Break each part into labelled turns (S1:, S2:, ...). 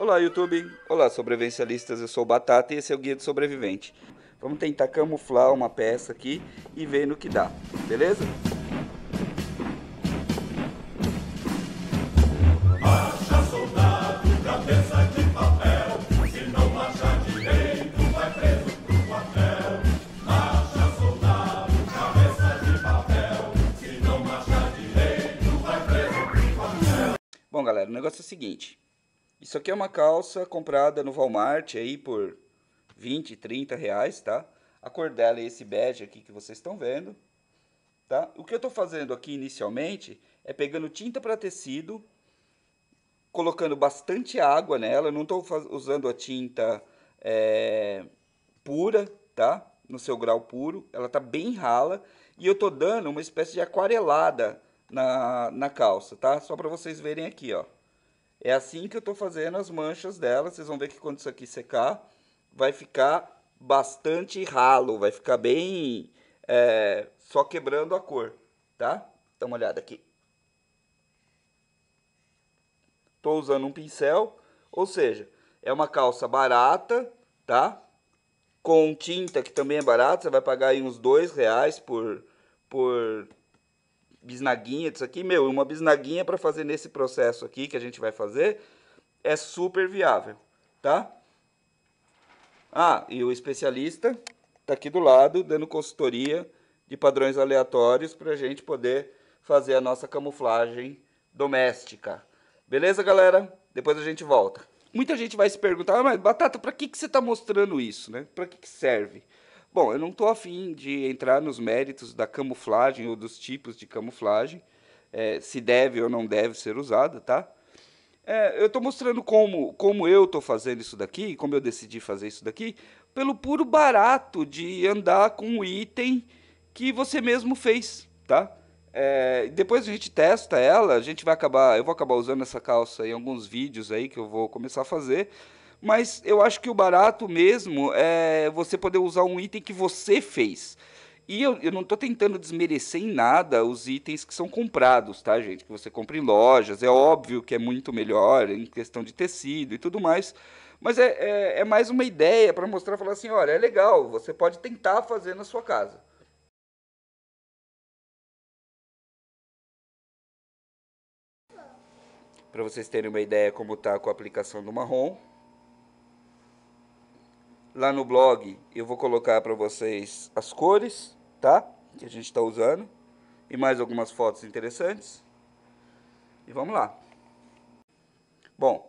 S1: Olá, YouTube! Olá, sobrevivencialistas! Eu sou o Batata e esse é o Guia do Sobrevivente. Vamos tentar camuflar uma peça aqui e ver no que dá, beleza? Bom, galera, o negócio é o seguinte. Isso aqui é uma calça comprada no Walmart aí por 20, 30 reais, tá? A cor dela é esse bege aqui que vocês estão vendo, tá? O que eu estou fazendo aqui inicialmente é pegando tinta para tecido, colocando bastante água nela. não estou usando a tinta é, pura, tá? No seu grau puro, ela está bem rala e eu estou dando uma espécie de aquarelada na, na calça, tá? Só para vocês verem aqui, ó. É assim que eu estou fazendo as manchas dela. Vocês vão ver que quando isso aqui secar, vai ficar bastante ralo, vai ficar bem é, só quebrando a cor, tá? Dá uma olhada aqui. Estou usando um pincel, ou seja, é uma calça barata, tá? Com tinta que também é barata, você vai pagar aí uns dois reais por, por bisnaguinha disso aqui, meu, uma bisnaguinha para fazer nesse processo aqui que a gente vai fazer é super viável, tá? Ah, e o especialista tá aqui do lado dando consultoria de padrões aleatórios para a gente poder fazer a nossa camuflagem doméstica. Beleza, galera? Depois a gente volta. Muita gente vai se perguntar, ah, mas Batata, para que, que você está mostrando isso? Né? Para que, que serve? Bom, eu não estou afim de entrar nos méritos da camuflagem ou dos tipos de camuflagem, é, se deve ou não deve ser usada, tá? É, eu estou mostrando como, como eu estou fazendo isso daqui, como eu decidi fazer isso daqui, pelo puro barato de andar com um item que você mesmo fez, tá? É, depois a gente testa ela, a gente vai acabar, eu vou acabar usando essa calça em alguns vídeos aí que eu vou começar a fazer. Mas eu acho que o barato mesmo é você poder usar um item que você fez. E eu, eu não estou tentando desmerecer em nada os itens que são comprados, tá, gente? Que você compra em lojas. É óbvio que é muito melhor em questão de tecido e tudo mais. Mas é, é, é mais uma ideia para mostrar, falar assim, olha, é legal, você pode tentar fazer na sua casa. Para vocês terem uma ideia como está com a aplicação do marrom lá no blog eu vou colocar para vocês as cores, tá? Que a gente está usando. E mais algumas fotos interessantes. E vamos lá. Bom,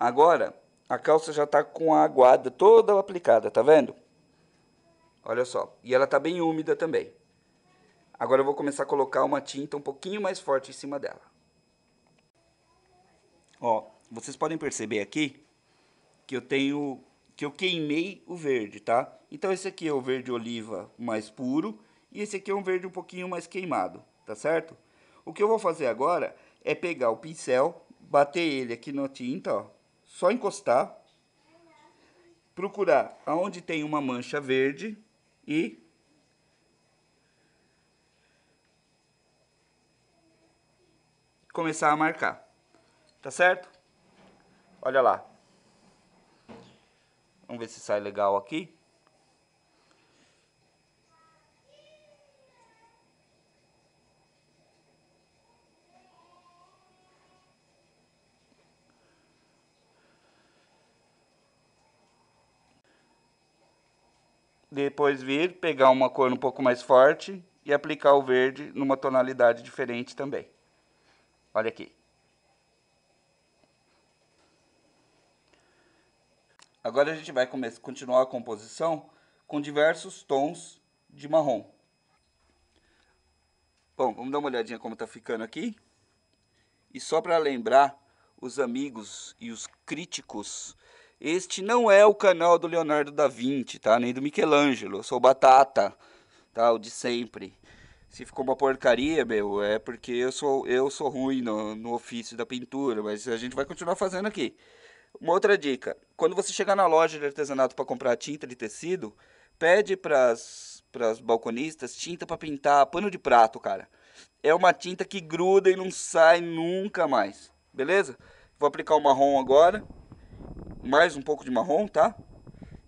S1: agora a calça já está com a aguada toda aplicada, tá vendo? Olha só. E ela está bem úmida também. Agora eu vou começar a colocar uma tinta um pouquinho mais forte em cima dela. Ó, vocês podem perceber aqui que eu tenho que eu queimei o verde, tá? Então esse aqui é o verde oliva mais puro e esse aqui é um verde um pouquinho mais queimado, tá certo? O que eu vou fazer agora é pegar o pincel, bater ele aqui na tinta, ó, só encostar, procurar aonde tem uma mancha verde e começar a marcar, tá certo? Olha lá. Vamos ver se sai legal aqui. Depois vir, pegar uma cor um pouco mais forte e aplicar o verde numa tonalidade diferente também. Olha aqui. Agora a gente vai continuar a composição com diversos tons de marrom. Bom, vamos dar uma olhadinha como está ficando aqui. E só para lembrar os amigos e os críticos, este não é o canal do Leonardo da Vinci, tá? Nem do Michelangelo, eu sou batata, tá? O de sempre. Se ficou uma porcaria, meu, é porque eu sou, eu sou ruim no, no ofício da pintura, mas a gente vai continuar fazendo aqui. Uma outra dica: quando você chegar na loja de artesanato para comprar tinta de tecido, pede para as balconistas tinta para pintar pano de prato, cara. É uma tinta que gruda e não sai nunca mais, beleza? Vou aplicar o marrom agora, mais um pouco de marrom, tá?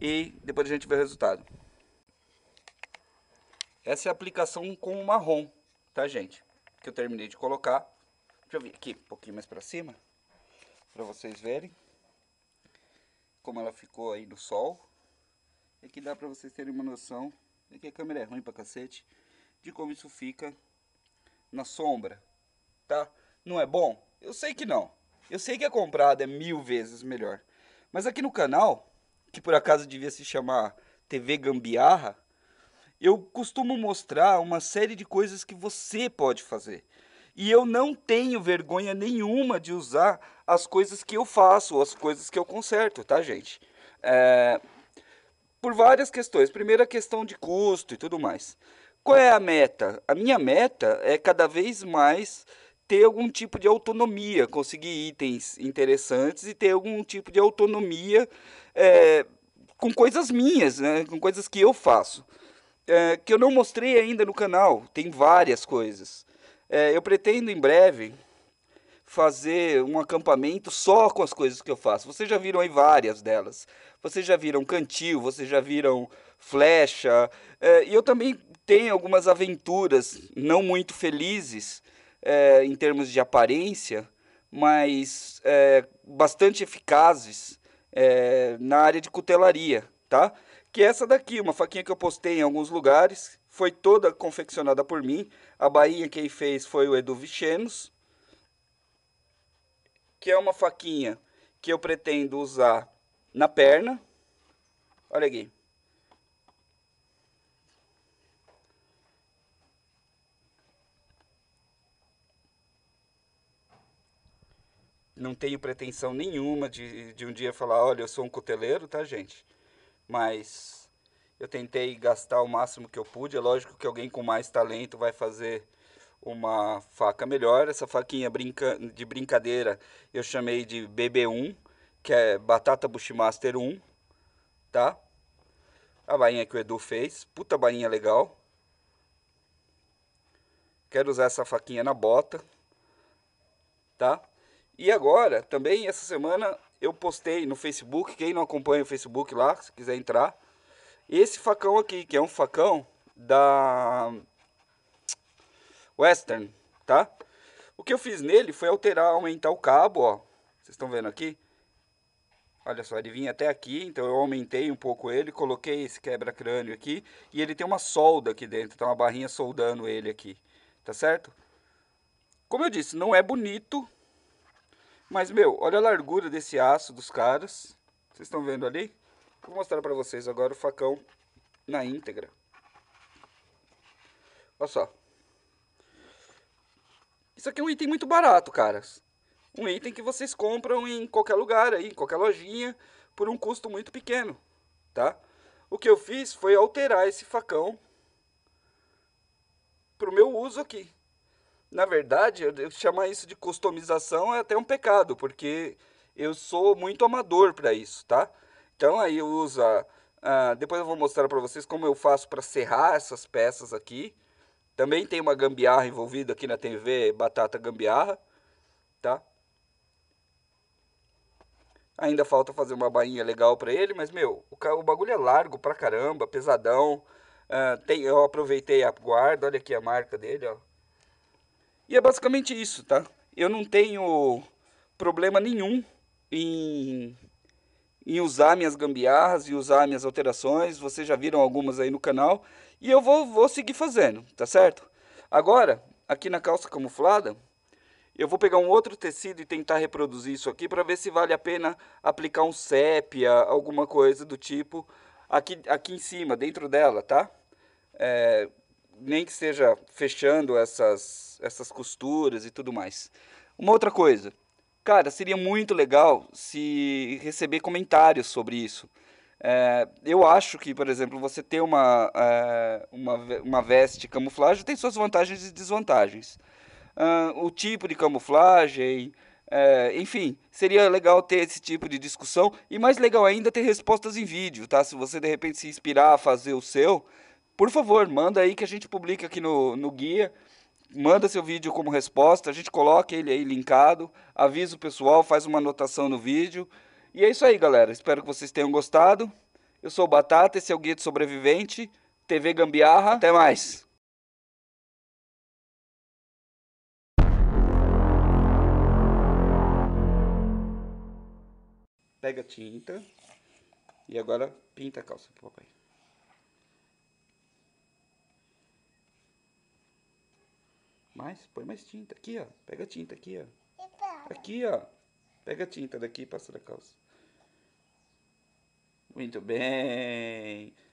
S1: E depois a gente vê o resultado. Essa é a aplicação com o marrom, tá, gente? Que eu terminei de colocar. Deixa eu vir aqui um pouquinho mais para cima, para vocês verem como ela ficou aí no sol. é que dá pra vocês terem uma noção, é que a câmera é ruim pra cacete, de como isso fica na sombra, tá? Não é bom? Eu sei que não. Eu sei que é comprado, é mil vezes melhor. Mas aqui no canal, que por acaso devia se chamar TV Gambiarra, eu costumo mostrar uma série de coisas que você pode fazer. E eu não tenho vergonha nenhuma de usar as coisas que eu faço, as coisas que eu conserto, tá, gente? É, por várias questões. Primeira questão de custo e tudo mais. Qual é a meta? A minha meta é cada vez mais ter algum tipo de autonomia, conseguir itens interessantes e ter algum tipo de autonomia é, com coisas minhas, né? com coisas que eu faço. É, que eu não mostrei ainda no canal, tem várias coisas. É, eu pretendo em breve fazer um acampamento só com as coisas que eu faço. Vocês já viram aí várias delas. Vocês já viram cantil, vocês já viram flecha. É, e eu também tenho algumas aventuras não muito felizes é, em termos de aparência, mas é, bastante eficazes é, na área de cutelaria, tá? que é essa daqui, uma faquinha que eu postei em alguns lugares, foi toda confeccionada por mim. A bainha quem fez foi o Edu Vichenos, que é uma faquinha que eu pretendo usar na perna. Olha aqui. Não tenho pretensão nenhuma de, de um dia falar, olha, eu sou um cuteleiro, tá, gente? mas eu tentei gastar o máximo que eu pude. É lógico que alguém com mais talento vai fazer uma faca melhor. Essa faquinha brinca... de brincadeira eu chamei de BB1, que é Batata Bushmaster 1, tá? A bainha que o Edu fez, puta bainha legal. Quero usar essa faquinha na bota, tá? E agora, também essa semana, eu postei no Facebook, quem não acompanha o Facebook lá, se quiser entrar. Esse facão aqui, que é um facão da Western, tá? O que eu fiz nele foi alterar, aumentar o cabo, ó. Vocês estão vendo aqui? Olha só, ele vinha até aqui, então eu aumentei um pouco ele, coloquei esse quebra-crânio aqui. E ele tem uma solda aqui dentro, tem tá uma barrinha soldando ele aqui, tá certo? Como eu disse, não é bonito, mas, meu, olha a largura desse aço dos caras. Vocês estão vendo ali? Vou mostrar pra vocês agora o facão na íntegra. Olha só. Isso aqui é um item muito barato, caras. Um item que vocês compram em qualquer lugar aí, em qualquer lojinha, por um custo muito pequeno, tá? O que eu fiz foi alterar esse facão pro meu uso aqui na verdade, eu chamar isso de customização é até um pecado, porque eu sou muito amador para isso, tá? Então aí eu uso a, a, depois eu vou mostrar para vocês como eu faço para serrar essas peças aqui. Também tem uma gambiarra envolvida aqui na TV, batata gambiarra, tá? Ainda falta fazer uma bainha legal para ele, mas meu, o, o, bagulho é largo pra caramba, pesadão. Uh, tem, eu aproveitei a guarda, olha aqui a marca dele, ó. E é basicamente isso, tá? Eu não tenho problema nenhum em, em usar minhas gambiarras e usar minhas alterações. Vocês já viram algumas aí no canal. E eu vou, vou seguir fazendo, tá certo? Agora, aqui na calça camuflada, eu vou pegar um outro tecido e tentar reproduzir isso aqui para ver se vale a pena aplicar um sépia, alguma coisa do tipo, aqui, aqui em cima, dentro dela, tá? É, nem que seja fechando essas, essas costuras e tudo mais. Uma outra coisa, cara, seria muito legal se receber comentários sobre isso. É, eu acho que, por exemplo, você ter uma, é, uma, uma veste camuflagem tem suas vantagens e desvantagens. o tipo de camuflagem, é, enfim, seria legal ter esse tipo de discussão e mais legal ainda ter respostas em vídeo, tá? Se você de repente se inspirar a fazer o seu, por favor, manda aí que a gente publica aqui no, no guia. Manda seu vídeo como resposta, a gente coloca ele aí linkado, avisa o pessoal, faz uma anotação no vídeo. E é isso aí, galera. Espero que vocês tenham gostado. Eu sou o Batata, esse é o Guia de Sobrevivente, TV Gambiarra. Até mais! Pega a tinta e agora pinta a calça pro papai. Mais, põe mais tinta. Aqui, ó. Pega a tinta aqui, ó. Aqui, ó. Pega a tinta daqui e passa na calça. Muito bem.